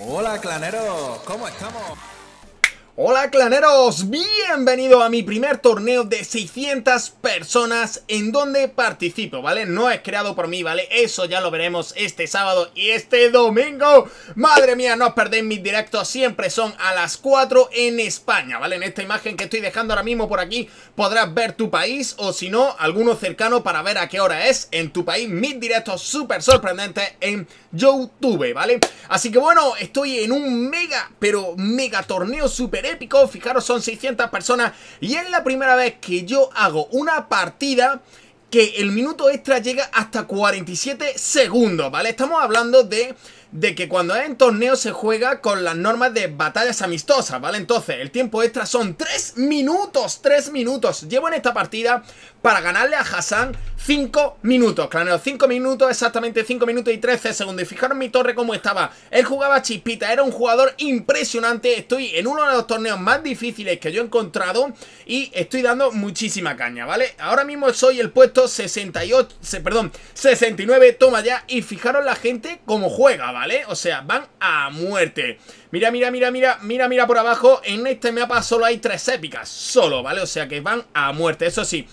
Hola, claneros, ¿cómo estamos? Hola claneros, bienvenido a mi primer torneo de 600 personas en donde participo, ¿vale? No es creado por mí, ¿vale? Eso ya lo veremos este sábado y este domingo. Madre mía, no os perdéis mis directos, siempre son a las 4 en España, ¿vale? En esta imagen que estoy dejando ahora mismo por aquí podrás ver tu país o si no, alguno cercano para ver a qué hora es en tu país. Mis directos súper sorprendentes en YouTube, ¿vale? Así que bueno, estoy en un mega, pero mega torneo super épico. Fijaros, son 600 personas y es la primera vez que yo hago una partida que el minuto extra llega hasta 47 segundos, ¿vale? Estamos hablando de de que cuando hay en torneo se juega con las normas de batallas amistosas, ¿vale? Entonces, el tiempo extra son 3 minutos, 3 minutos. Llevo en esta partida para ganarle a Hassan 5 minutos, claro, 5 minutos, exactamente 5 minutos y 13 segundos. Y fijaros mi torre como estaba. Él jugaba chispita, era un jugador impresionante. Estoy en uno de los torneos más difíciles que yo he encontrado y estoy dando muchísima caña, ¿vale? Ahora mismo soy el puesto 68, perdón, 69, toma ya. Y fijaros la gente cómo juega, ¿vale? ¿vale? O sea, van a muerte. Mira, mira, mira, mira, mira, mira por abajo. En este mapa solo hay tres épicas, solo, ¿vale? O sea que van a muerte, eso sí.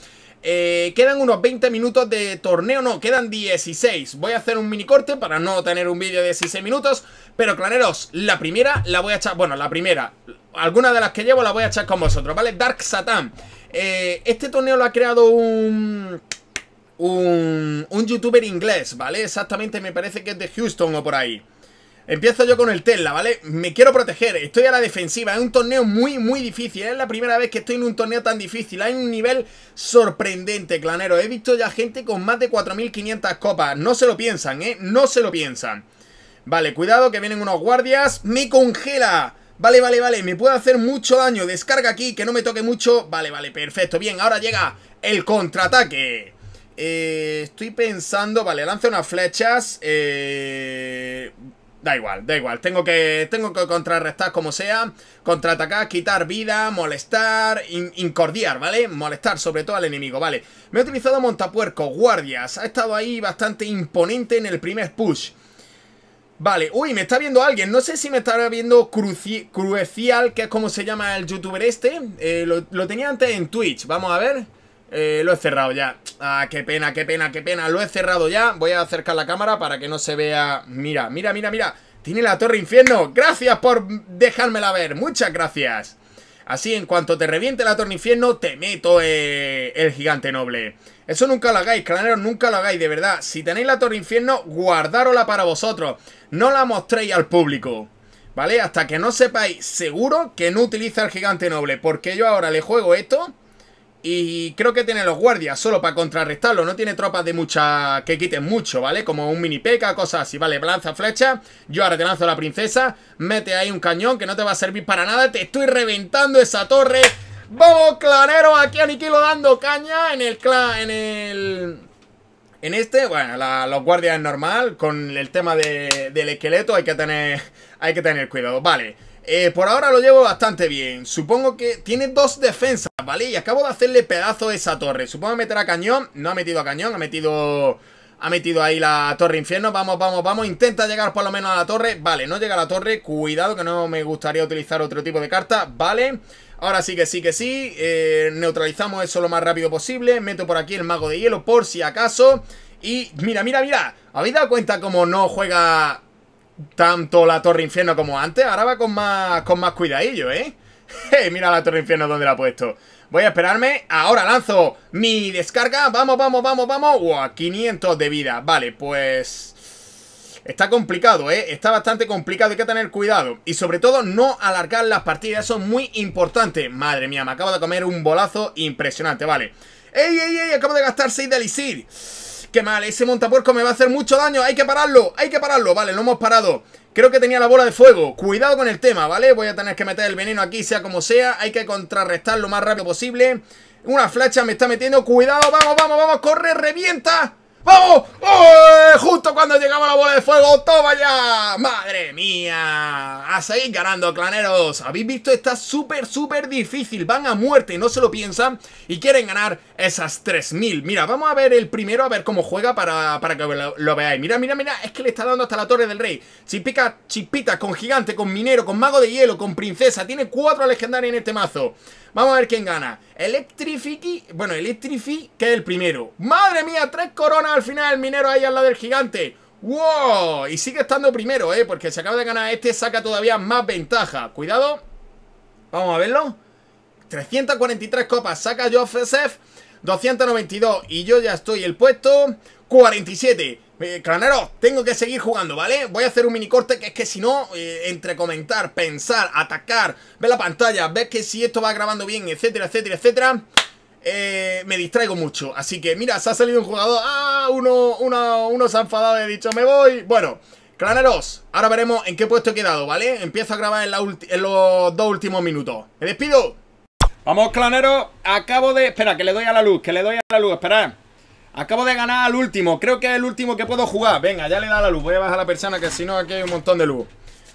Eh, quedan unos 20 minutos de torneo, no, quedan 16 Voy a hacer un mini corte para no tener un vídeo de 16 minutos Pero claneros, la primera la voy a echar, bueno, la primera Alguna de las que llevo la voy a echar con vosotros, ¿vale? Dark Satan eh, Este torneo lo ha creado un un, youtuber inglés, ¿vale? Exactamente, me parece que es de Houston o por ahí. Empiezo yo con el Tesla, ¿vale? Me quiero proteger, estoy a la defensiva, es un torneo muy, muy difícil, es la primera vez que estoy en un torneo tan difícil, hay un nivel sorprendente, clanero, he visto ya gente con más de 4.500 copas, no se lo piensan, ¿eh? No se lo piensan. Vale, cuidado que vienen unos guardias, me congela, vale, vale, vale, me puede hacer mucho daño, descarga aquí, que no me toque mucho, vale, vale, perfecto, bien, ahora llega el contraataque. Eh, estoy pensando... Vale, lanzo unas flechas. Eh, da igual, da igual. Tengo que, tengo que contrarrestar como sea. Contraatacar, quitar vida, molestar, incordiar, ¿vale? Molestar sobre todo al enemigo, ¿vale? Me he utilizado montapuerco, guardias. Ha estado ahí bastante imponente en el primer push. Vale, uy, me está viendo alguien. No sé si me está viendo Cruci Crucial, que es como se llama el youtuber este. Eh, lo tenía antes en Twitch. Vamos a ver. Eh, lo he cerrado ya. Ah, qué pena, qué pena, qué pena. Lo he cerrado ya. Voy a acercar la cámara para que no se vea... Mira, mira, mira, mira. Tiene la torre infierno. Gracias por dejármela ver. Muchas gracias. Así, en cuanto te reviente la torre infierno, te meto eh, el gigante noble. Eso nunca lo hagáis, claneros, nunca lo hagáis, de verdad. Si tenéis la torre infierno, guardárosla para vosotros. No la mostréis al público. ¿Vale? Hasta que no sepáis seguro que no utiliza el gigante noble. Porque yo ahora le juego esto y creo que tiene los guardias solo para contrarrestarlo. No tiene tropas de mucha. que quiten mucho, ¿vale? Como un mini peca, cosas así, ¿vale? Lanza flecha. Yo ahora te lanzo la princesa. Mete ahí un cañón que no te va a servir para nada. Te estoy reventando esa torre. ¡Vamos, clanero Aquí aniquilo dando caña en el clan. en el. En este, bueno, los guardias es normal. Con el tema del esqueleto hay que tener. hay que tener cuidado. Vale. Eh, por ahora lo llevo bastante bien. Supongo que tiene dos defensas, ¿vale? Y acabo de hacerle pedazo a esa torre. Supongo meter a cañón. No ha metido a cañón, ha metido... Ha metido ahí la torre infierno. Vamos, vamos, vamos. Intenta llegar por lo menos a la torre. Vale, no llega a la torre. Cuidado que no me gustaría utilizar otro tipo de carta. Vale. Ahora sí que sí que sí. Eh, neutralizamos eso lo más rápido posible. Meto por aquí el mago de hielo por si acaso. Y mira, mira, mira. ¿Habéis dado cuenta cómo no juega tanto la Torre Infierno como antes. Ahora va con más, con más cuidadillo, ¿eh? mira la Torre Infierno donde la ha puesto. Voy a esperarme. Ahora lanzo mi descarga. Vamos, vamos, vamos, vamos. Wow, 500 de vida. Vale, pues... Está complicado, ¿eh? Está bastante complicado, hay que tener cuidado. Y sobre todo, no alargar las partidas, eso es muy importante. Madre mía, me acabo de comer un bolazo impresionante, vale. ¡Ey, ey, ey! Acabo de gastar 6 de elixir. Qué mal, ese montapuerco me va a hacer mucho daño. Hay que pararlo, hay que pararlo. Vale, lo hemos parado. Creo que tenía la bola de fuego. Cuidado con el tema, ¿vale? Voy a tener que meter el veneno aquí, sea como sea. Hay que contrarrestar lo más rápido posible. Una flecha me está metiendo. Cuidado, vamos, vamos, vamos. Corre, revienta. ¡Vamos! Justo cuando a la bola de fuego, ¡toma ya! ¡Madre mía! A seguir ganando, claneros. Habéis visto, está súper, súper difícil. Van a muerte, no se lo piensan y quieren ganar esas 3.000. Mira, vamos a ver el primero, a ver cómo juega para, que lo, veáis. Mira, mira, mira, es que le está dando hasta la Torre del Rey. Chipica, chispita, con gigante, con minero, con mago de hielo, con princesa. Tiene cuatro legendarias en este mazo. Vamos a ver quién gana. Electrify bueno, Electrifi, que es el primero. ¡Madre mía! Tres coronas al final el minero ahí al lado del gigante. ¡Wow! Y sigue estando primero, ¿eh? Porque se acaba de ganar este, saca todavía más ventaja. Cuidado. Vamos a verlo. 343 copas saca Joseph. 292 y yo ya estoy el puesto 47. Eh, Clanero, tengo que seguir jugando, ¿vale? Voy a hacer un mini corte que es que si no, eh, entre comentar, pensar, atacar, ver la pantalla, ver que si esto va grabando bien, etcétera, etcétera, etcétera, eh, me distraigo mucho. Así que, mira, se ha salido un jugador... ¡Ah! uno, uno, se ha y dicho, me voy. Bueno, claneros, ahora veremos en qué puesto he quedado, ¿vale? Empiezo a grabar en, los dos últimos minutos. ¡Me despido! Vamos, claneros, acabo de... Espera, que le doy a la luz, que le doy a la luz, esperad. Acabo de ganar al último, creo que es el último que puedo jugar. Venga, ya le da la luz, voy a bajar la persona que si no aquí hay un montón de luz.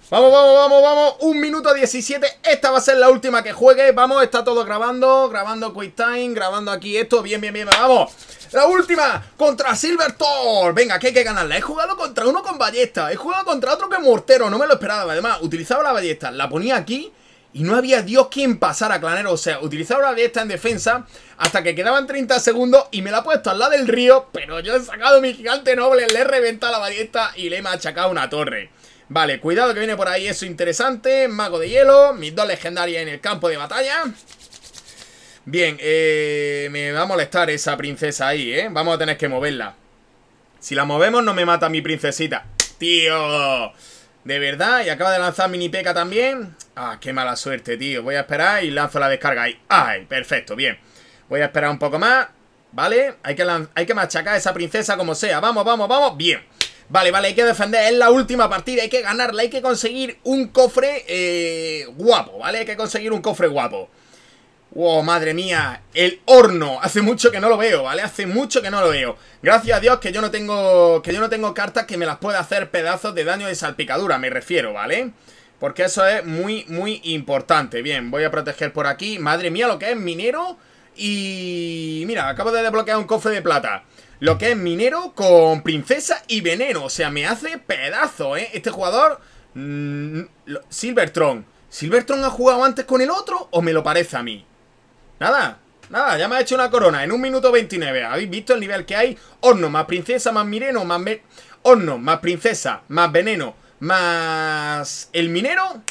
Vamos, vamos, vamos, vamos. Un minuto 17. Esta va a ser la última que juegue. Vamos, está todo grabando. Grabando Time. Grabando aquí esto. Bien, bien, bien. Vamos. La última. Contra Silver Thor. Venga, que hay que ganarla. He jugado contra uno con ballesta. He jugado contra otro que mortero. No me lo esperaba. Además, utilizaba la ballesta. La ponía aquí y no había Dios quien pasara, Clanero. O sea, utilizaba la diesta en defensa hasta que quedaban 30 segundos y me la ha puesto al lado del río, pero yo he sacado mi gigante noble, le he reventado la ballesta y le he machacado una torre. Vale, cuidado que viene por ahí eso interesante, mago de hielo, mis dos legendarias en el campo de batalla. Bien, eh, me va a molestar esa princesa ahí, ¿eh? Vamos a tener que moverla. Si la movemos no me mata mi princesita. ¡Tío! De verdad, y acaba de lanzar mini peca también. Ah, qué mala suerte, tío. Voy a esperar y lanzo la descarga ahí. ¡Ay! Perfecto, bien. Voy a esperar un poco más, ¿vale? Hay que, hay que machacar a esa princesa como sea. Vamos, vamos, vamos. Bien. Vale, vale, hay que defender, es la última partida, hay que ganarla, hay que conseguir un cofre eh, guapo, ¿vale? Hay que conseguir un cofre guapo. ¡Wow, madre mía! ¡El horno! Hace mucho que no lo veo, ¿vale? Hace mucho que no lo veo. Gracias a Dios que yo no tengo. Que yo no tengo cartas que me las pueda hacer pedazos de daño de salpicadura, me refiero, ¿vale? Porque eso es muy, muy importante. Bien, voy a proteger por aquí. Madre mía, lo que es minero. Y. Mira, acabo de desbloquear un cofre de plata. Lo que es minero con princesa y veneno. O sea, me hace pedazo, ¿eh? Este jugador. Mm, Silvertron. ¿Silvertron ha jugado antes con el otro? ¿O me lo parece a mí? Nada, nada, ya me ha hecho una corona en un minuto 29. ¿Habéis visto el nivel que hay? Horno, más princesa, más mireno, más... Horno, más princesa, más veneno, más... ¿El minero?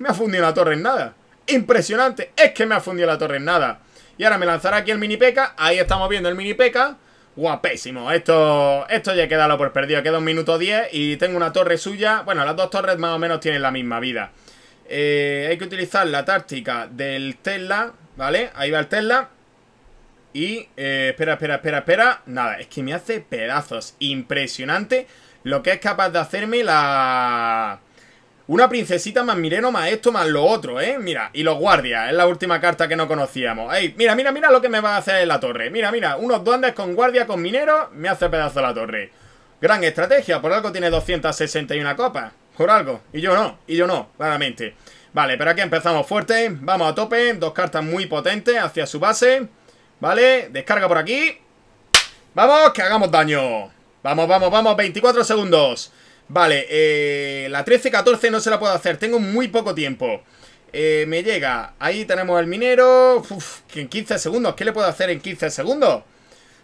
Me ha fundido la torre en nada. Impresionante, es que me ha fundido la torre en nada. Y ahora me lanzará aquí el mini peca. Ahí estamos viendo el mini peca. Guapísimo. Esto, esto ya queda lo por perdido. Queda un minuto 10 y tengo una torre suya. Bueno, las dos torres más o menos tienen la misma vida. Eh, hay que utilizar la táctica del Tesla ¿Vale? Ahí va el Tesla. Y, eh, espera, espera, espera, espera. Nada, es que me hace pedazos. Impresionante lo que es capaz de hacerme la... Una princesita más Mireno, más esto, más lo otro, ¿eh? Mira, y los guardias, es la última carta que no conocíamos. ¡Ey! Mira, mira, mira lo que me va a hacer la torre. Mira, mira, unos duendes con guardia, con minero, me hace pedazo la torre. Gran estrategia, por algo tiene 261 copas. Por algo. Y yo no, y yo no, claramente. Vale, pero aquí empezamos fuerte. Vamos a tope. Dos cartas muy potentes hacia su base. Vale, descarga por aquí. ¡Vamos, que hagamos daño! Vamos, vamos, vamos. 24 segundos. Vale, eh, la 13-14 no se la puedo hacer. Tengo muy poco tiempo. Eh, me llega. Ahí tenemos el minero. Uf, en 15 segundos. ¿Qué le puedo hacer en 15 segundos?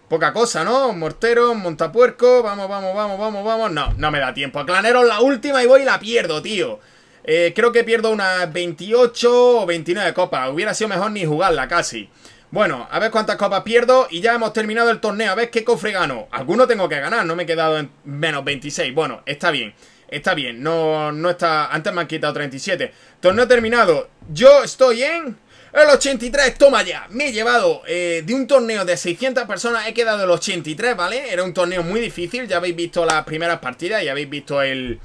Poca cosa, ¿no? Mortero, montapuerco. Vamos, vamos, vamos, vamos, vamos. No, no me da tiempo. A Clanero la última y voy y la pierdo, tío. Eh, creo que pierdo unas 28 o 29 copas. Hubiera sido mejor ni jugarla casi. Bueno, a ver cuántas copas pierdo y ya hemos terminado el torneo. A ver qué cofre gano. Alguno tengo que ganar, no me he quedado en menos 26. Bueno, está bien. Está bien, no, no está... Antes me han quitado 37. Torneo terminado. Yo estoy en... El 83, toma ya, me he llevado eh, de un torneo de 600 personas, he quedado el 83, ¿vale? Era un torneo muy difícil, ya habéis visto las primeras partidas Ya habéis visto el,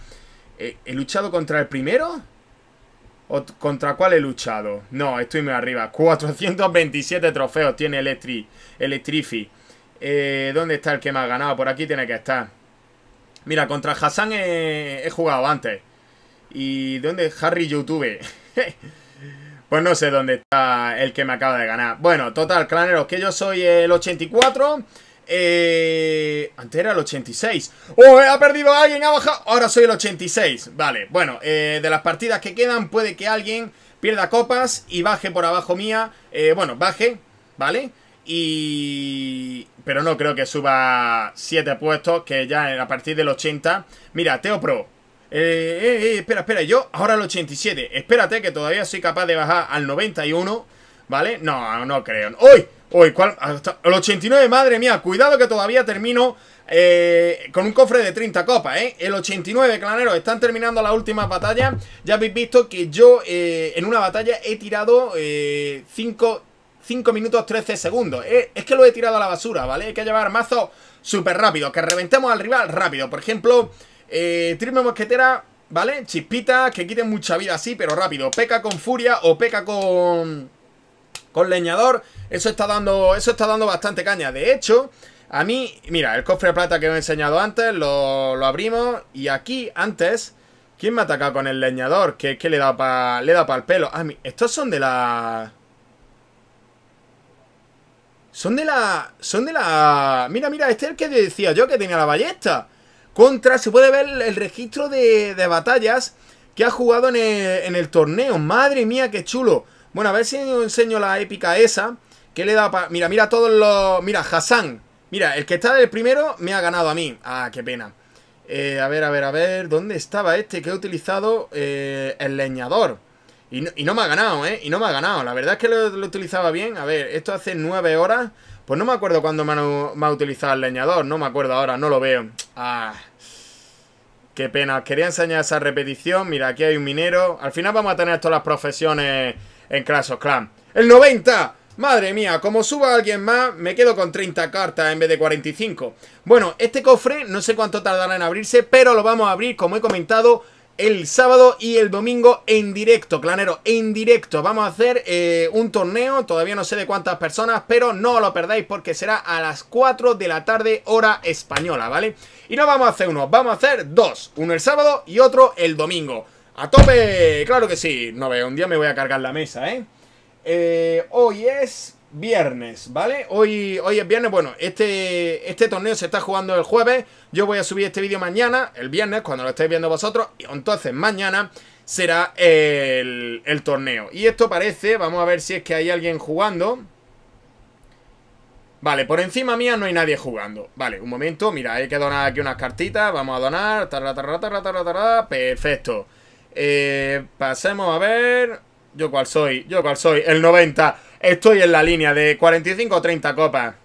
eh, ¿He, luchado contra el primero? ¿O contra cuál he luchado? No, estoy muy arriba. 427 trofeos tiene Electri, Electrifi. Eh, ¿Dónde está el que me ha ganado? Por aquí tiene que estar. Mira, contra Hassan he, jugado antes. ¿Y dónde? Harry YouTube. pues no sé dónde está el que me acaba de ganar. Bueno, total, claneros, que yo soy el 84. Eh, antes era el 86 ¡Oh, eh, ha perdido a alguien! ¡Ha bajado! Ahora soy el 86 Vale, bueno, eh, de las partidas que quedan Puede que alguien pierda copas Y baje por abajo mía eh, Bueno, baje, ¿vale? Y... Pero no creo que suba 7 puestos Que ya a partir del 80 Mira, Teo Pro espera, espera, yo ahora el 87 Espérate que todavía soy capaz de bajar al 91 ¿Vale? No, no creo ¡Uy! el 89, madre mía, cuidado que todavía termino eh, con un cofre de 30 copas, ¿eh? El 89, claneros, están terminando la última batalla. Ya habéis visto que yo eh, en una batalla he tirado 5 eh, 5 minutos 13 segundos. es que lo he tirado a la basura, ¿vale? Hay que llevar mazos súper rápido, que reventemos al rival rápido. Por ejemplo, eh, mosquetera, ¿vale? Chispitas que quiten mucha vida así, pero rápido. Peca con furia o peca con con leñador. Eso está dando, eso está dando bastante caña. De hecho, a mí, mira, el cofre de plata que os he enseñado antes, lo, abrimos. Y aquí, antes, ¿quién me ha atacado con el leñador? Que, es que le da para le da para el pelo. Ah, estos son de la... Son de la... Son de la... Mira, mira, este es el que decía yo que tenía la ballesta. Contra, se puede ver el registro de, de batallas que ha jugado en el, en el torneo. Madre mía, qué chulo. Bueno, a ver si os enseño la épica esa. ¿Qué le da para...? Mira, mira todos los... Mira, Hassan. Mira, el que está el primero me ha ganado a mí. Ah, qué pena. Eh, a ver, a ver, a ver. ¿Dónde estaba este que ha utilizado? Eh, el leñador. Y no, me ha ganado, ¿eh? Y no me ha ganado. La verdad es que lo, utilizaba bien. A ver, esto hace nueve horas. Pues no me acuerdo cuándo me, me ha, utilizado el leñador. No me acuerdo ahora, no lo veo. Ah. Qué pena. Os quería enseñar esa repetición. Mira, aquí hay un minero. Al final vamos a tener todas las profesiones en Clash of Clans. ¡El 90! Madre mía, como suba alguien más, me quedo con 30 cartas en vez de 45. Bueno, este cofre no sé cuánto tardará en abrirse, pero lo vamos a abrir, como he comentado, el sábado y el domingo en directo, clanero, en directo. Vamos a hacer eh, un torneo, todavía no sé de cuántas personas, pero no lo perdáis porque será a las 4 de la tarde, hora española, ¿vale? Y no vamos a hacer uno, vamos a hacer dos, uno el sábado y otro el domingo. ¡A tope! ¡Claro que sí! No veo, un día me voy a cargar la mesa, ¿eh? ¿eh? hoy es viernes, ¿vale? Hoy, hoy es viernes, bueno, este, este torneo se está jugando el jueves. Yo voy a subir este vídeo mañana, el viernes, cuando lo estéis viendo vosotros. Y entonces, mañana será el, torneo. Y esto parece, vamos a ver si es que hay alguien jugando. Vale, por encima mía no hay nadie jugando. Vale, un momento, mira, hay que donar aquí unas cartitas. Vamos a donar. Tarra, tarra, tarra, perfecto. Eh, pasemos a ver. Yo cuál soy, yo cual soy. El 90. Estoy en la línea de 45 o 30 copas.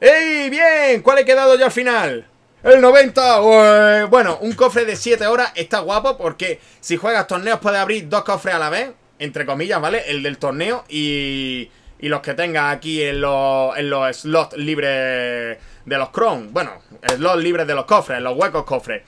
¡Ey! ¡Bien! ¿Cuál he quedado ya al final? El 90, bueno, un cofre de 7 horas está guapo porque si juegas torneos puedes abrir dos cofres a la vez, entre comillas, ¿vale? El del torneo y, y los que tengas aquí en los, en los slots libres de los cron, Bueno, slots libres de los cofres, los huecos cofres.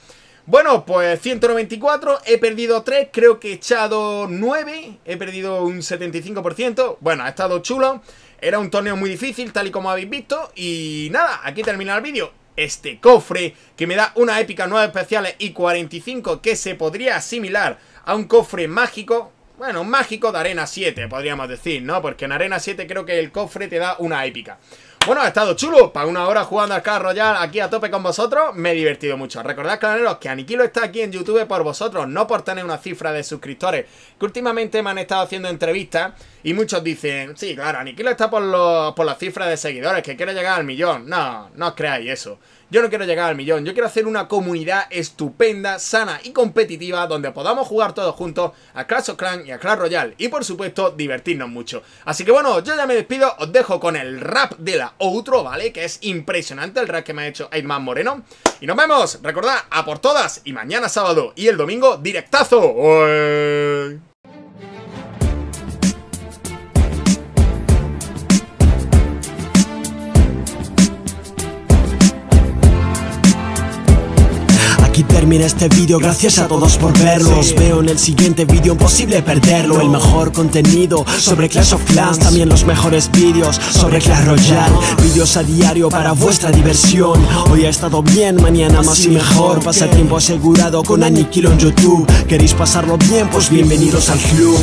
Bueno, pues 194, he perdido 3, creo que he echado 9, he perdido un 75%. Bueno, ha estado chulo, era un torneo muy difícil, tal y como habéis visto. Y nada, aquí termina el vídeo. Este cofre que me da una épica 9 especiales y 45 que se podría asimilar a un cofre mágico. Bueno, mágico de arena 7, podríamos decir, ¿no? Porque en arena 7 creo que el cofre te da una épica. Bueno, ha estado chulo. Para una hora jugando al carro Royal aquí a tope con vosotros, me he divertido mucho. Recordad, cananeros, que Aniquilo está aquí en YouTube por vosotros, no por tener una cifra de suscriptores. Que últimamente me han estado haciendo entrevistas y muchos dicen, sí, claro, Aniquilo está por, los, por la cifra de seguidores, que quiere llegar al millón. No, no os creáis eso. Yo no quiero llegar al millón, yo quiero hacer una comunidad estupenda, sana y competitiva donde podamos jugar todos juntos a Clash of Clans y a Clash Royale y por supuesto divertirnos mucho. Así que bueno, yo ya me despido, os dejo con el rap de la outro, ¿vale? Que es impresionante el rap que me ha hecho Aidman Moreno. Y nos vemos, recordad, a por todas y mañana sábado y el domingo directazo. termina este vídeo, gracias a todos por verlo Os veo en el siguiente vídeo, imposible perderlo El mejor contenido sobre Clash of Clans También los mejores vídeos sobre Clash Royale Vídeos a diario para vuestra diversión Hoy ha estado bien, mañana más y mejor Pasatiempo asegurado con Aniquilo en YouTube ¿Queréis pasarlo bien? Pues bienvenidos al club